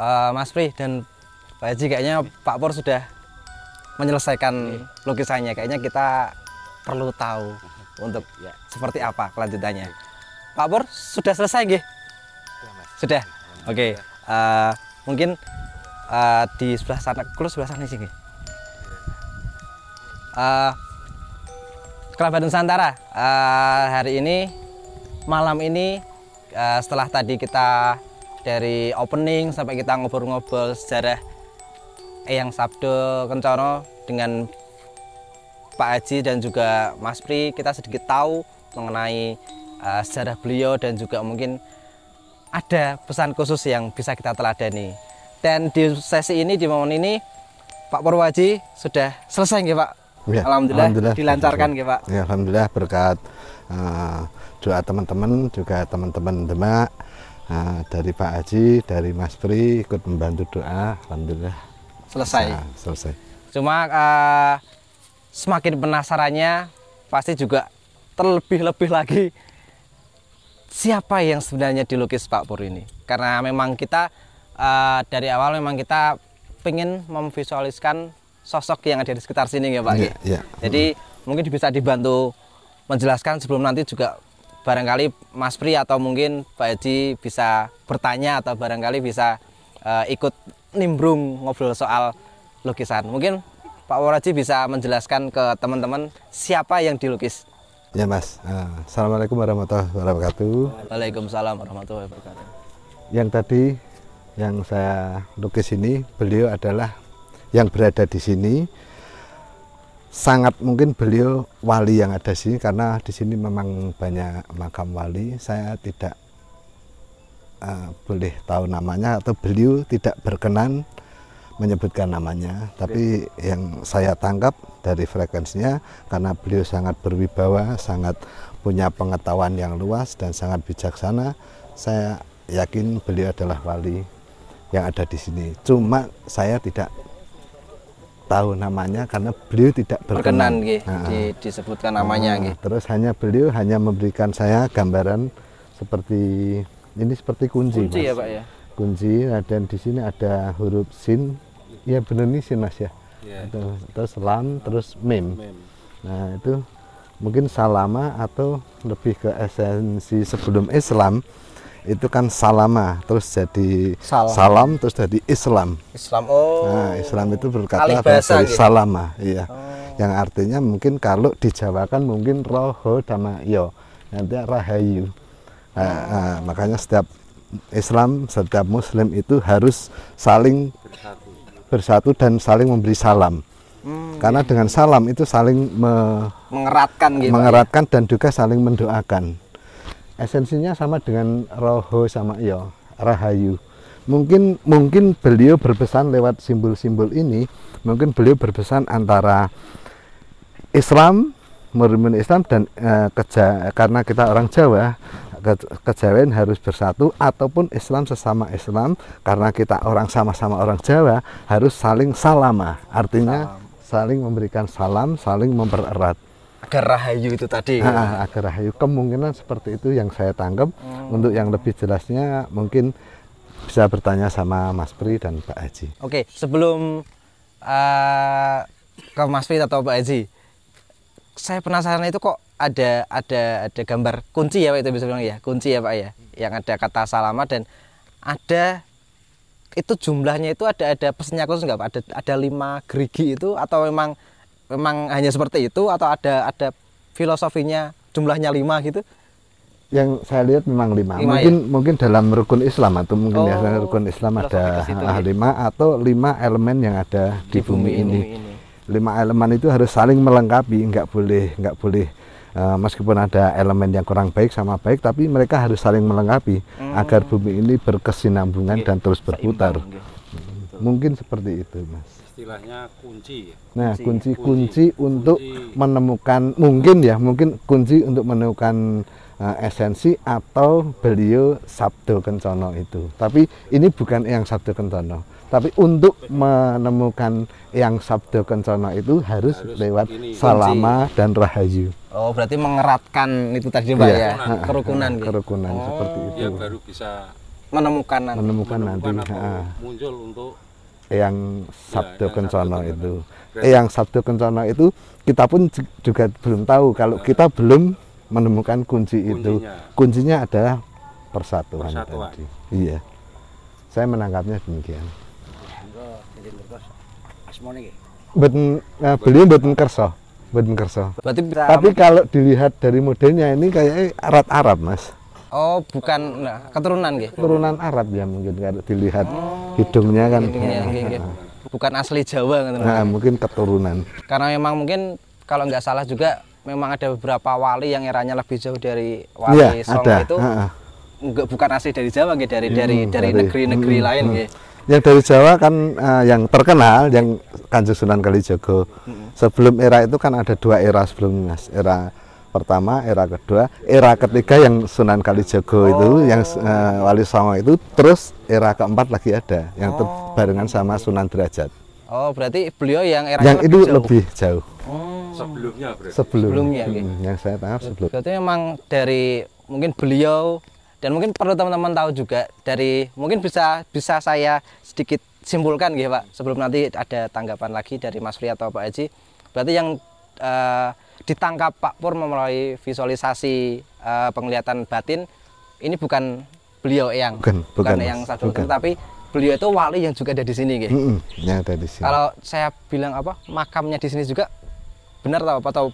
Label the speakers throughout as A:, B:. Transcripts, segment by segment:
A: Eh, Mas Pri dan Pak Haji kayaknya Pak Pur sudah menyelesaikan iya. lukisannya. Kayaknya kita perlu tahu untuk ya. seperti apa kelanjutannya. Pak Pur sudah selesai nggih? Sudah. Oke. Okay. Uh, eh, mungkin uh, di sebelah sana, close sebelah sana sini. nggih. Uh, Nusantara uh, hari ini malam ini uh, setelah tadi kita dari opening sampai kita ngobrol-ngobrol sejarah Eyang Sabdo Kencono dengan Pak Haji dan juga Mas Pri kita sedikit tahu mengenai uh, sejarah beliau dan juga mungkin ada pesan khusus yang bisa kita teladani. Dan di sesi ini di momen ini Pak Purwaji sudah selesai nggih Pak. Ya, alhamdulillah, alhamdulillah dilancarkan nggih Pak. Ya,
B: alhamdulillah berkat uh, doa teman-teman juga teman-teman Demak Nah, dari Pak Haji, dari Mas Pri ikut membantu doa, alhamdulillah. Selesai. Nah, selesai.
A: Cuma uh, semakin penasarannya, pasti juga terlebih-lebih lagi siapa yang sebenarnya dilukis Pak Pur ini. Karena memang kita uh, dari awal memang kita pengen memvisualiskan sosok yang ada di sekitar sini ya Pak. Yeah, yeah. Jadi mm. mungkin bisa dibantu menjelaskan sebelum nanti juga barangkali Mas Pri atau mungkin Pak Haji bisa bertanya atau barangkali bisa uh, ikut nimbrung ngobrol soal lukisan. Mungkin Pak Waraji bisa menjelaskan ke teman-teman siapa yang dilukis.
B: Ya Mas, eh, Assalamualaikum warahmatullahi wabarakatuh.
A: Waalaikumsalam warahmatullahi wabarakatuh.
B: Yang tadi yang saya lukis ini beliau adalah yang berada di sini sangat mungkin beliau wali yang ada di sini karena di sini memang banyak makam wali. Saya tidak uh, boleh tahu namanya atau beliau tidak berkenan menyebutkan namanya. Tapi Oke. yang saya tangkap dari frekuensinya karena beliau sangat berwibawa, sangat punya pengetahuan yang luas dan sangat bijaksana. Saya yakin beliau adalah wali yang ada di sini. Cuma saya tidak tahu namanya karena beliau tidak berkenan, berkenan nah, di,
A: disebutkan namanya nah,
B: terus hanya beliau hanya memberikan saya gambaran seperti ini seperti kunci, kunci ya, mas. ya pak ya kunci nah, dan di sini ada huruf sin ya benar ini sin mas ya yeah. Iya. terus, lam terus mem. nah itu mungkin salama atau lebih ke esensi sebelum Islam itu kan salama terus jadi salam, salam terus jadi Islam.
A: Islam nah, oh. Nah,
B: Islam itu berkata bahasa dari gitu. salama, iya. Oh. Yang artinya mungkin kalau dijawakan mungkin roho sama yo nanti rahayu. Nah, oh. makanya setiap Islam setiap Muslim itu harus saling bersatu, bersatu dan saling memberi salam.
A: Hmm. Karena dengan
B: salam itu saling me
A: mengeratkan, gitu, ya. mengeratkan
B: ya? dan juga saling mendoakan esensinya sama dengan roho sama Iyo rahayu mungkin mungkin beliau berpesan lewat simbol-simbol ini mungkin beliau berpesan antara Islam merumun Islam dan e, keja, karena kita orang Jawa ke, kejawen harus bersatu ataupun Islam sesama Islam karena kita orang sama-sama orang Jawa harus saling salama artinya salam. saling memberikan salam saling mempererat
A: agar rahayu itu tadi nah,
B: agar rahayu kemungkinan seperti itu yang saya tangkap hmm. untuk yang lebih jelasnya mungkin bisa bertanya sama Mas Pri dan Pak Haji
A: oke sebelum uh, ke Mas Pri atau Pak Haji saya penasaran itu kok ada ada ada gambar kunci ya Pak itu bisa bilang ya kunci ya Pak ya yang ada kata salama dan ada itu jumlahnya itu ada ada pesennya khusus nggak Pak ada ada lima gerigi itu atau memang memang hanya seperti itu atau ada ada filosofinya jumlahnya lima gitu?
B: Yang saya lihat memang lima. lima mungkin ya? mungkin dalam rukun Islam atau mungkin oh, ya rukun Islam ada ah, ya. lima atau lima elemen yang ada di, di bumi, bumi ini. ini. Lima elemen itu harus saling melengkapi, nggak boleh nggak boleh Uh, meskipun ada elemen yang kurang baik sama baik, tapi mereka harus saling melengkapi hmm. agar bumi ini berkesinambungan dan terus berputar. Mungkin seperti itu, Mas. Istilahnya kunci. Ya. Nah, kunci kunci, kunci untuk kunci. menemukan mungkin ya, mungkin kunci untuk menemukan uh, esensi atau beliau Sabdo Kencono itu. Tapi ini bukan yang Sabdo Kencono. Tapi untuk menemukan yang Sabdo Kencono itu harus, harus lewat ini. Salama kunci. dan Rahayu.
A: Oh, berarti mengeratkan itu tadi Pak ya, ya? kerukunan gitu. Kerukunan ya? oh, seperti
C: itu. Ya baru bisa
A: menemukan nanti. Menemukan, menemukan nanti. Muncul untuk
B: yang Sabdo ya, Kencono itu. yang Sabdo Kencono itu kita pun juga belum tahu kalau ya. kita belum menemukan kunci Kuncinya. itu. Kuncinya adalah persatuan, persatuan tadi. Iya. Saya menangkapnya demikian. Beten, eh, beliau beten kerso, beten kerso. Tapi kalau dilihat dari modelnya ini kayak Arab Arab mas.
A: Oh, bukan nah, keturunan gitu. Keturunan Arab ya mungkin
B: kalau dilihat. Oh hidungnya kan hidungnya, ya, ya.
A: bukan asli Jawa kan nah,
B: mungkin keturunan
A: karena memang mungkin kalau nggak salah juga memang ada beberapa wali yang eranya lebih jauh dari wali ya, Song ada. itu nggak bukan asli dari Jawa gitu dari hmm, dari dari negeri-negeri hmm, lain hmm. gitu
B: yang dari Jawa kan uh, yang terkenal yang Kanjeng Sunan Kalijogo. Hmm. Sebelum era itu kan ada dua era sebelum era pertama, era kedua, era ketiga yang Sunan Kalijogo oh. itu, yang uh, Wali Songo itu, terus era keempat lagi ada yang oh. barengan sama Sunan Derajat.
A: Oh, berarti beliau yang era yang itu jauh. lebih jauh. Oh. Sebelumnya berarti. Sebelum, Sebelumnya. Okay.
B: Hmm, yang saya tahu sebelum. Berarti
A: memang dari mungkin beliau dan mungkin perlu teman-teman tahu juga dari mungkin bisa bisa saya sedikit simpulkan gitu Pak sebelum nanti ada tanggapan lagi dari Mas Fri atau Pak Haji. Berarti yang uh, ditangkap Pak Pur memulai visualisasi uh, penglihatan batin ini bukan beliau yang
B: bukan, bukan, bukan yang satu bukan. tapi
A: beliau itu wali yang juga ada di sini gitu. Mm
B: -mm, ada di sini. Kalau
A: saya bilang apa makamnya di sini juga benar tahu atau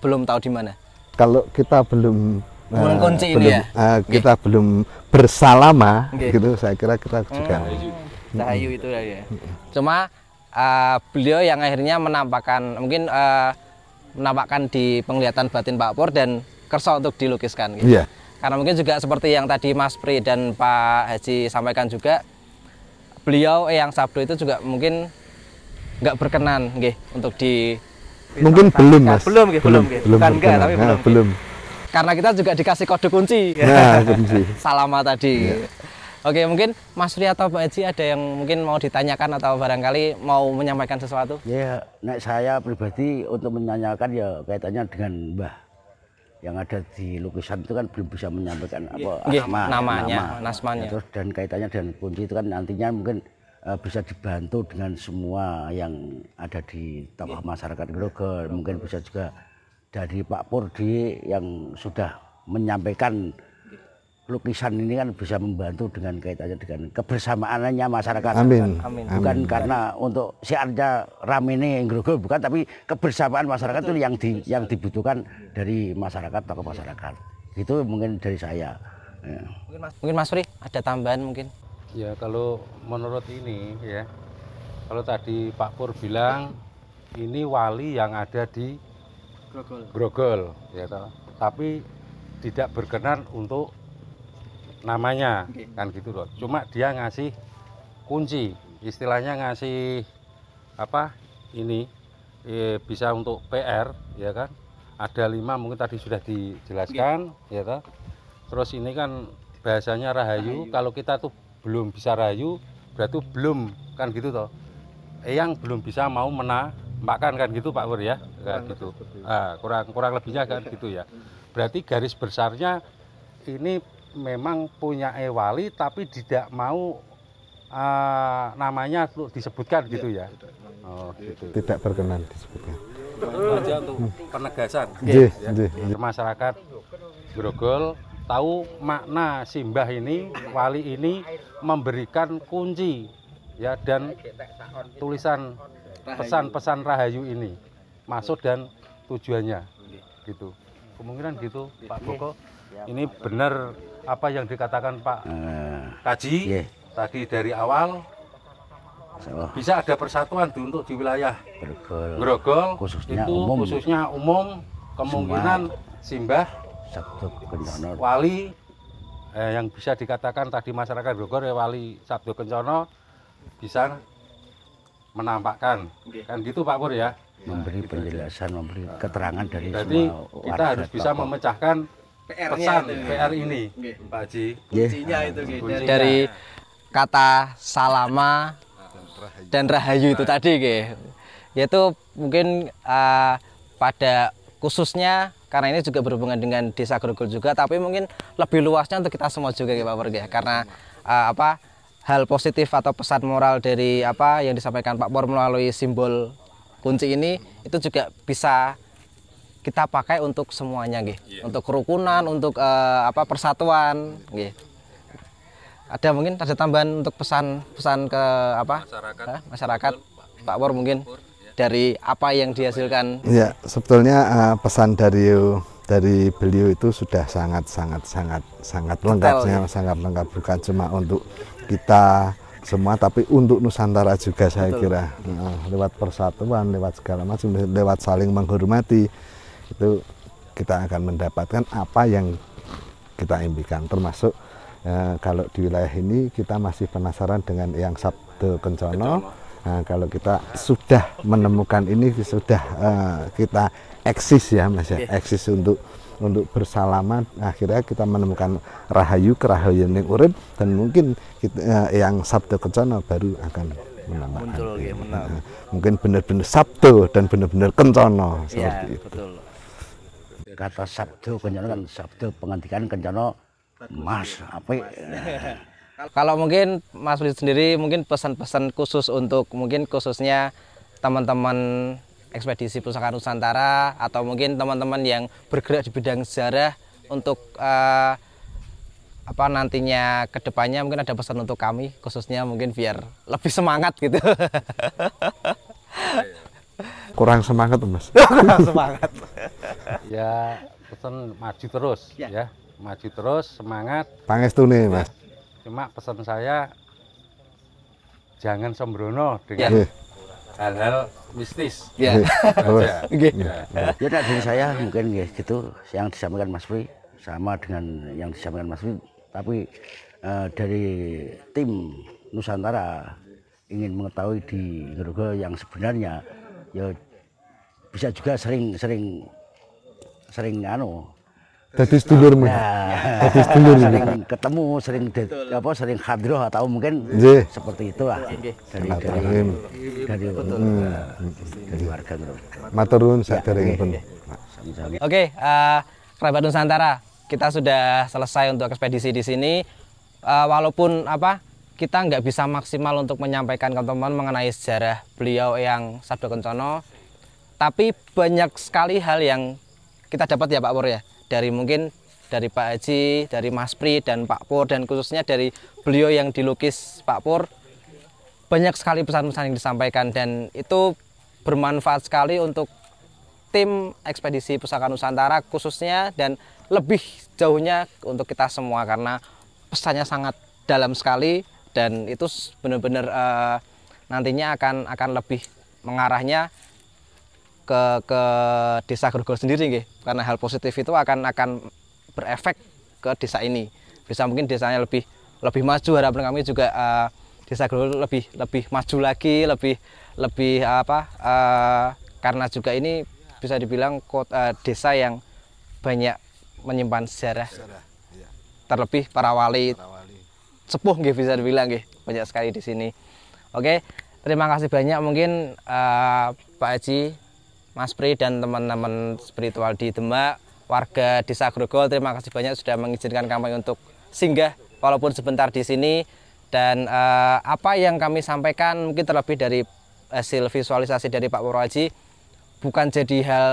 A: belum tahu di mana?
B: Kalau kita belum belum uh, belum, ya. Uh, kita okay. belum bersalama okay. gitu saya kira kita juga.
A: Hmm. Dahayu itu ya. Cuma uh, beliau yang akhirnya menampakkan mungkin uh, menampakkan di penglihatan batin Pak Pur dan kerso untuk dilukiskan. Gitu. Yeah. Karena mungkin juga seperti yang tadi Mas Pri dan Pak Haji sampaikan juga, beliau yang Sabdo itu juga mungkin nggak berkenan gitu, untuk di
B: mungkin belum ya, mas belum gitu, belum gitu. belum, belum, enggak, tapi nah, belum, belum. belum
A: karena kita juga dikasih kode kunci. Ya, kunci. Salama tadi. Ya. Oke, mungkin Mas Ria atau Pak Haji ada yang mungkin mau ditanyakan atau barangkali mau menyampaikan sesuatu? Ya, naik
D: saya pribadi untuk menanyakan ya kaitannya dengan Mbah yang ada di lukisan itu kan belum bisa menyampaikan iya. apa yeah. nama, ya, namanya, nama. nasmanya. Ya, terus dan kaitannya dengan kunci itu kan nantinya mungkin uh, bisa dibantu dengan semua yang ada di tokoh iya. masyarakat Grogol, mungkin bisa juga dari Pak Purdi yang sudah menyampaikan lukisan ini kan bisa membantu dengan kaitannya dengan kebersamaannya masyarakat. Amin. Amin. Bukan Amin. karena untuk siarnya ram ini grogol bukan tapi kebersamaan masyarakat itu yang di yang dibutuhkan dari masyarakat atau masyarakat. Itu mungkin dari saya. Ya.
A: Mungkin Mas mungkin Suri ada tambahan mungkin? Ya
C: kalau menurut ini ya kalau tadi Pak Pur bilang ini wali yang ada di Grogol. Grogol ya Tapi tidak berkenan untuk namanya okay. kan gitu loh cuma dia ngasih kunci istilahnya ngasih apa ini eh, bisa untuk PR ya kan ada lima mungkin tadi sudah dijelaskan okay. ya kan terus ini kan bahasanya rahayu, rahayu. kalau kita tuh belum bisa rahayu berarti belum kan gitu toh yang belum bisa mau mena makan kan gitu Pak Wur ya kurang kan gitu ah, kurang kurang lebihnya kan iya. gitu ya berarti garis besarnya ini memang punya wali tapi tidak mau uh, namanya disebutkan ya, gitu ya. Tidak,
B: oh, iya. gitu. tidak berkenan disebutkan.
C: Hmm. penegasan. Okay. penegasan. Jih, jih, Masyarakat Grogol tahu makna simbah ini, wali ini memberikan kunci ya dan tulisan
A: pesan-pesan
C: rahayu ini maksud dan tujuannya gitu kemungkinan gitu Pak Boko Ya, ini benar apa yang dikatakan Pak uh, Kaji yeah. tadi dari awal so. bisa ada persatuan di, untuk di wilayah Grogol, Grogol khususnya itu umum. khususnya umum kemungkinan Simbah, Simbah Wali eh, yang bisa dikatakan tadi masyarakat Grogol ya Wali Sabdo Kencono bisa menampakkan iya. kan gitu Pak Pur ya
D: memberi penjelasan memberi keterangan dari Jadi semua warga kita harus bisa tokoh. memecahkan
C: PR-nya PR ya. ini okay. Pak Haji kuncinya itu gitu. kuncinya. dari
A: kata salama dan rahayu itu tadi ge yaitu mungkin uh, pada khususnya karena ini juga berhubungan dengan desa Grogol juga tapi mungkin lebih luasnya untuk kita semua juga ya Pak Pur ya. karena uh, apa hal positif atau pesan moral dari apa yang disampaikan Pak Pur melalui simbol kunci ini itu juga bisa kita pakai untuk semuanya gitu yeah. Iya. untuk kerukunan untuk uh, apa persatuan gitu ada mungkin ada tambahan untuk pesan pesan ke apa masyarakat, eh, masyarakat Betul, Pak Wor mungkin Pur, ya. dari apa yang dihasilkan
B: ya sebetulnya uh, pesan dari dari beliau itu sudah sangat sangat sangat sangat lengkap ya. sangat lengkap bukan cuma untuk kita semua tapi untuk Nusantara juga Betul. saya kira nah, lewat persatuan lewat segala macam lewat saling menghormati itu kita akan mendapatkan apa yang kita impikan termasuk eh, kalau di wilayah ini kita masih penasaran dengan yang Sabdo Kencono nah, kalau kita sudah menemukan ini sudah eh, kita eksis ya Mas ya iya. eksis untuk untuk bersalaman akhirnya kita menemukan rahayu kerahayuning urip dan mungkin kita, yang Sabdo Kencono baru akan menambah muncul mungkin benar-benar Sabdo dan benar-benar Kencono ya, seperti
D: itu kata sabdo kencana kan sabdo
A: penghentikan kencana mas ya. kalau mungkin Mas Wid sendiri mungkin pesan-pesan khusus untuk mungkin khususnya teman-teman ekspedisi Pusaka Nusantara atau mungkin teman-teman yang bergerak di bidang sejarah untuk uh, apa nantinya kedepannya mungkin ada pesan untuk kami khususnya mungkin biar lebih semangat gitu.
B: kurang semangat mas kurang semangat
A: ya pesan maju terus ya,
C: ya. maju terus semangat
B: pangestu nih mas ya.
C: cuma pesan saya jangan sembrono dengan ya. hal-hal mistis ya ya, ya ya,
D: saya mungkin ya gitu yang disampaikan Mas Pri sama dengan yang disampaikan Mas Pri tapi uh, dari tim Nusantara ingin mengetahui di Gerogo yang sebenarnya ya bisa juga sering-sering sering anu
B: Tetes sedulur mah. Tetes ya, sedulur sering
D: ketemu, sering de, apa sering hadroh atau mungkin Jih. seperti itu lah. Dari dari dari, hmm. dari warga
B: Matur nuwun saderengipun. Ya,
A: oke, eh, kerabat Nusantara, kita sudah selesai untuk ekspedisi di sini. Uh, walaupun apa kita nggak bisa maksimal untuk menyampaikan ke teman-teman mengenai sejarah beliau yang Sabdo Kencono. Tapi banyak sekali hal yang kita dapat ya Pak Pur ya. Dari mungkin dari Pak Haji, dari Mas Pri dan Pak Pur dan khususnya dari beliau yang dilukis Pak Pur. Banyak sekali pesan-pesan yang disampaikan dan itu bermanfaat sekali untuk tim ekspedisi Pusaka Nusantara khususnya dan lebih jauhnya untuk kita semua karena pesannya sangat dalam sekali dan itu benar-benar uh, nantinya akan akan lebih mengarahnya ke ke desa Grogol sendiri nggih. Karena hal positif itu akan akan berefek ke desa ini. Bisa mungkin desanya lebih lebih maju harapan kami juga uh, desa Grogol lebih lebih maju lagi, lebih lebih eh, apa uh, karena juga ini bisa dibilang kota uh, desa yang banyak menyimpan sejarah. Iya. Terlebih para wali, para wali sepuh nggih bisa dibilang nggih banyak sekali di sini. Oke, terima kasih banyak mungkin uh, Pak Haji, Mas Pri dan teman-teman spiritual di Demak, warga Desa Grogol terima kasih banyak sudah mengizinkan kami untuk singgah walaupun sebentar di sini dan uh, apa yang kami sampaikan mungkin terlebih dari hasil visualisasi dari Pak Purwo Haji bukan jadi hal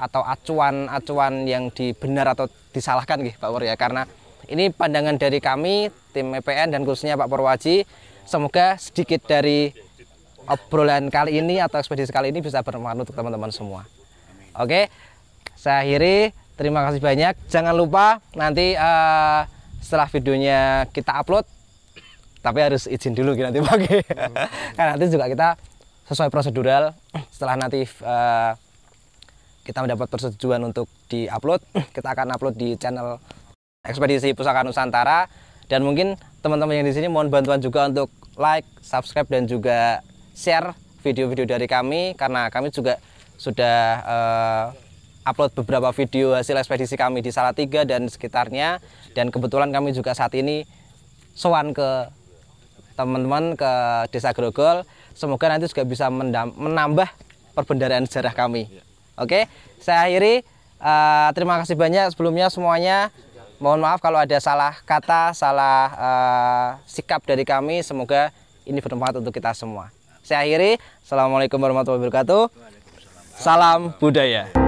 A: atau acuan-acuan yang dibenar atau disalahkan gitu Pak Purwo ya karena ini pandangan dari kami, tim EPN dan khususnya Pak Purwaji. Semoga sedikit dari obrolan kali ini atau ekspedisi kali ini bisa bermanfaat untuk teman-teman semua. Oke, saya akhiri. Terima kasih banyak. Jangan lupa nanti uh, setelah videonya kita upload, tapi harus izin dulu nanti pakai. Karena nanti juga kita sesuai prosedural. Setelah nanti uh, kita mendapat persetujuan untuk di upload, kita akan upload di channel ekspedisi Pusaka Nusantara dan mungkin teman-teman yang di sini mohon bantuan juga untuk like, subscribe dan juga share video-video dari kami karena kami juga sudah uh, upload beberapa video hasil ekspedisi kami di Salatiga dan sekitarnya dan kebetulan kami juga saat ini sowan ke teman-teman ke Desa Grogol semoga nanti juga bisa menambah perbendaraan sejarah kami oke okay? saya akhiri uh, terima kasih banyak sebelumnya semuanya mohon maaf kalau ada salah kata, salah uh, sikap dari kami. Semoga ini bermanfaat untuk kita semua. Saya akhiri. Assalamualaikum warahmatullahi wabarakatuh. Salam budaya.